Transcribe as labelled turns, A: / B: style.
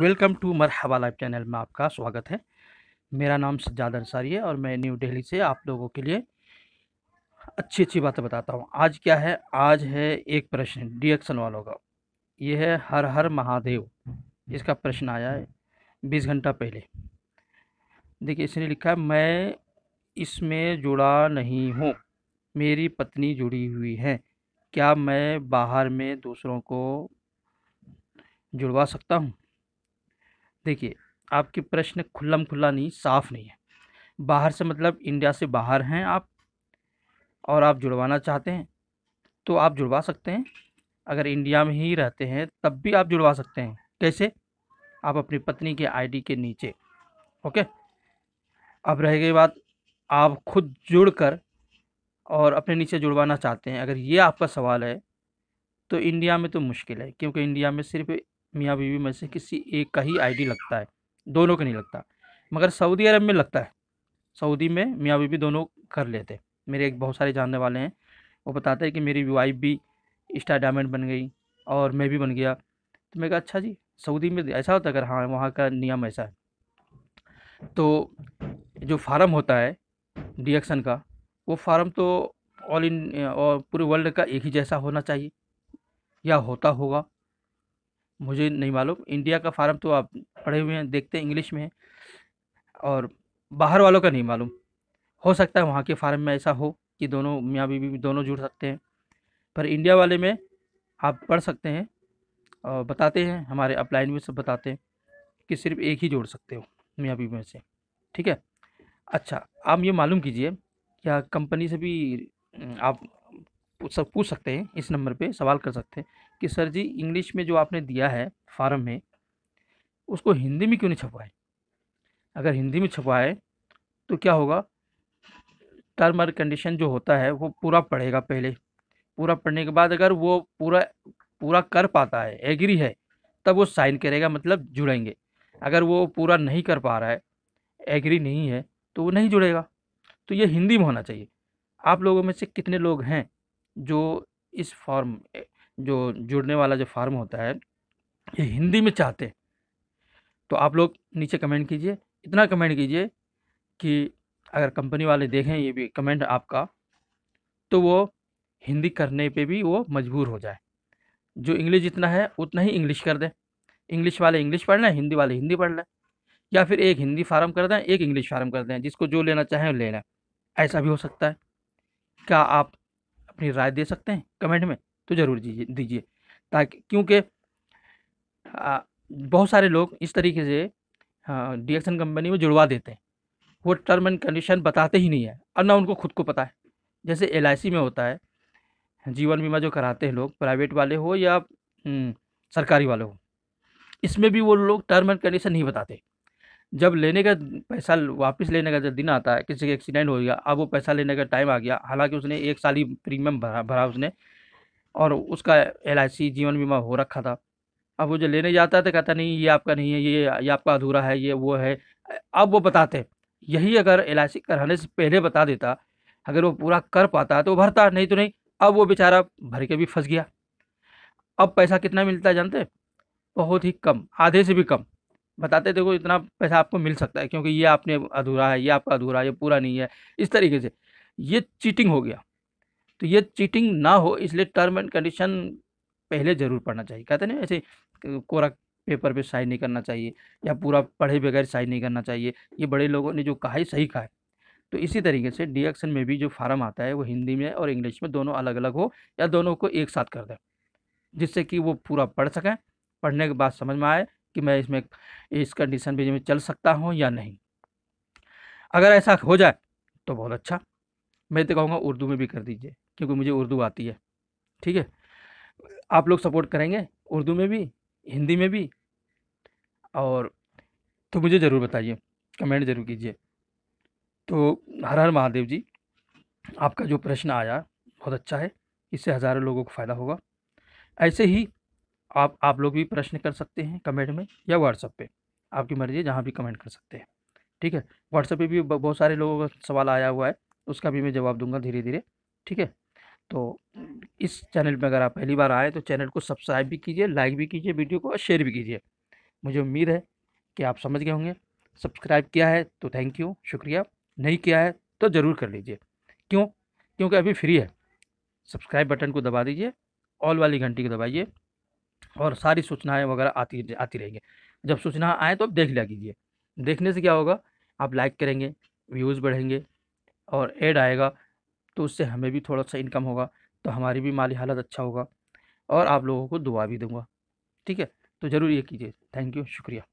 A: welcome to मरहबा live channel में आपका स्वागत है मेरा नाम सज्जाद अंसारी है और मैं न्यू दिल्ली से आप लोगों के लिए अच्छी अच्छी बातें बताता हूँ आज क्या है आज है एक प्रश्न रिएक्शन वालों का ये है हर हर महादेव इसका प्रश्न आया है बीस घंटा पहले देखिए इसने लिखा है मैं इसमें जुड़ा नहीं हूँ मेरी पत्नी जुड़ी हुई है क्या मैं बाहर में दूसरों को जुड़वा सकता हूँ देखिए आपके प्रश्न खुल्लम खुल्ला नहीं साफ़ नहीं है बाहर से मतलब इंडिया से बाहर हैं आप और आप जुड़वाना चाहते हैं तो आप जुड़वा सकते हैं अगर इंडिया में ही रहते हैं तब भी आप जुड़वा सकते हैं कैसे आप अपनी पत्नी के आईडी के नीचे ओके अब रह गई बात आप खुद जुड़कर और अपने नीचे जुड़वाना चाहते हैं अगर ये आपका सवाल है तो इंडिया में तो मुश्किल है क्योंकि इंडिया में सिर्फ मियाँ बीवी में से किसी एक का ही आईडी लगता है दोनों का नहीं लगता मगर सऊदी अरब में लगता है सऊदी में मियाँ बीवी दोनों कर लेते मेरे एक बहुत सारे जानने वाले हैं वो बताते हैं कि मेरी वाइफ भी स्टार डायमंड बन गई और मैं भी बन गया तो मैं कहा अच्छा जी सऊदी में ऐसा होता है अगर हाँ वहाँ का नियम ऐसा है तो जो फार्म होता है डिएक्शन का वो फार्म तो ऑल इन और पूरे वर्ल्ड का एक ही जैसा होना चाहिए या होता होगा मुझे नहीं मालूम इंडिया का फार्म तो आप पढ़े हुए हैं देखते हैं इंग्लिश में और बाहर वालों का नहीं मालूम हो सकता है वहाँ के फार्म में ऐसा हो कि दोनों मियाँ बीबी दोनों जुड़ सकते हैं पर इंडिया वाले में आप पढ़ सकते हैं और बताते हैं हमारे अपलाइन में सब बताते हैं कि सिर्फ एक ही जोड़ सकते हो मियाँ बीबी में से ठीक है अच्छा आप ये मालूम कीजिए क्या कंपनी से भी आप सब पूछ सकते हैं इस नंबर पे सवाल कर सकते हैं कि सर जी इंग्लिश में जो आपने दिया है फार्म में उसको हिंदी में क्यों नहीं छपवाए अगर हिंदी में छपवाए तो क्या होगा टर्म और कंडीशन जो होता है वो पूरा पढ़ेगा पहले पूरा पढ़ने के बाद अगर वो पूरा पूरा कर पाता है एग्री है तब वो साइन करेगा मतलब जुड़ेंगे अगर वो पूरा नहीं कर पा रहा है एग्री नहीं है तो वो नहीं जुड़ेगा तो ये हिंदी में होना चाहिए आप लोगों में से कितने लोग हैं जो इस फॉर्म जो जुड़ने वाला जो फॉर्म होता है ये हिंदी में चाहते हैं तो आप लोग नीचे कमेंट कीजिए इतना कमेंट कीजिए कि अगर कंपनी वाले देखें ये भी कमेंट आपका तो वो हिंदी करने पे भी वो मजबूर हो जाए जो इंग्लिश जितना है उतना ही इंग्लिश कर दें इंग्लिश वाले इंग्लिश पढ़ लें हिंदी वाले हिंदी पढ़ लें या फिर एक हिंदी फार्म कर दें एक इंग्लिश फार्म कर दें जिसको जो लेना चाहें ले लें ऐसा भी हो सकता है क्या आप अपनी राय दे सकते हैं कमेंट में तो ज़रूर दीजिए ताकि क्योंकि बहुत सारे लोग इस तरीके से डीएक्सन कंपनी में जुड़वा देते हैं वो टर्म एंड कंडीशन बताते ही नहीं है और ना उनको खुद को पता है जैसे एल में होता है जीवन बीमा जो कराते हैं लोग प्राइवेट वाले हो या हम्म, सरकारी वाले हो इसमें भी वो लोग टर्म एंड कंडीशन नहीं बताते जब लेने का पैसा वापस लेने का जब दिन आता है किसी का एक्सीडेंट हो गया अब वो पैसा लेने का टाइम आ गया हालांकि उसने एक साल ही प्रीमियम भरा भरा उसने और उसका एल जीवन बीमा हो रखा था अब वो जो लेने जाता है तो कहता नहीं ये आपका नहीं है ये ये आपका अधूरा है ये वो है अब वो बताते यही अगर एल कराने से पहले बता देता अगर वो पूरा कर पाता तो वो भरता नहीं तो नहीं अब वो बेचारा भर के भी फंस गया अब पैसा कितना मिलता है जानते बहुत ही कम आधे से भी कम बताते देखो इतना पैसा आपको मिल सकता है क्योंकि ये आपने अधूरा है ये आपका अधूरा है ये पूरा नहीं है इस तरीके से ये चीटिंग हो गया तो ये चीटिंग ना हो इसलिए टर्म एंड कंडीशन पहले ज़रूर पढ़ना चाहिए कहते ना ऐसे कोरा पेपर पे साइन नहीं करना चाहिए या पूरा पढ़े बगैर साइन नहीं करना चाहिए ये बड़े लोगों ने जो कहा है सही कहा है तो इसी तरीके से डी में भी जो फार्म आता है वो हिंदी में और इंग्लिश में दोनों अलग अलग हो या दोनों को एक साथ कर दें जिससे कि वो पूरा पढ़ सकें पढ़ने के बाद समझ में आए कि मैं इसमें इस कंडीशन में चल सकता हूँ या नहीं अगर ऐसा हो जाए तो बहुत अच्छा मैं तो कहूँगा उर्दू में भी कर दीजिए क्योंकि मुझे उर्दू आती है ठीक है आप लोग सपोर्ट करेंगे उर्दू में भी हिंदी में भी और तो मुझे ज़रूर बताइए कमेंट ज़रूर कीजिए तो हर हर महादेव जी आपका जो प्रश्न आया बहुत अच्छा है इससे हज़ारों लोगों को फ़ायदा होगा ऐसे ही आप आप लोग भी प्रश्न कर सकते हैं कमेंट में या व्हाट्सएप पे आपकी मर्ज़ी है जहाँ भी कमेंट कर सकते हैं ठीक है व्हाट्सएप पे भी बहुत सारे लोगों का सवाल आया हुआ है उसका भी मैं जवाब दूंगा धीरे धीरे ठीक है तो इस चैनल पर अगर आप पहली बार आए तो चैनल को सब्सक्राइब भी कीजिए लाइक भी कीजिए वीडियो को और शेयर भी कीजिए मुझे उम्मीद है कि आप समझ गए होंगे सब्सक्राइब किया है तो थैंक यू शुक्रिया नहीं किया है तो ज़रूर कर लीजिए क्यों क्योंकि अभी फ्री है सब्सक्राइब बटन को दबा दीजिए ऑल वाली घंटी को दबाइए और सारी सूचनाएँ वगैरह आती आती रहेंगी जब सूचना आए तो आप देख लिया कीजिए देखने से क्या होगा आप लाइक करेंगे व्यूज़ बढ़ेंगे और एड आएगा तो उससे हमें भी थोड़ा सा इनकम होगा तो हमारी भी माली हालत अच्छा होगा और आप लोगों को दुआ भी दूंगा ठीक है तो ज़रूर ये कीजिए थैंक यू शुक्रिया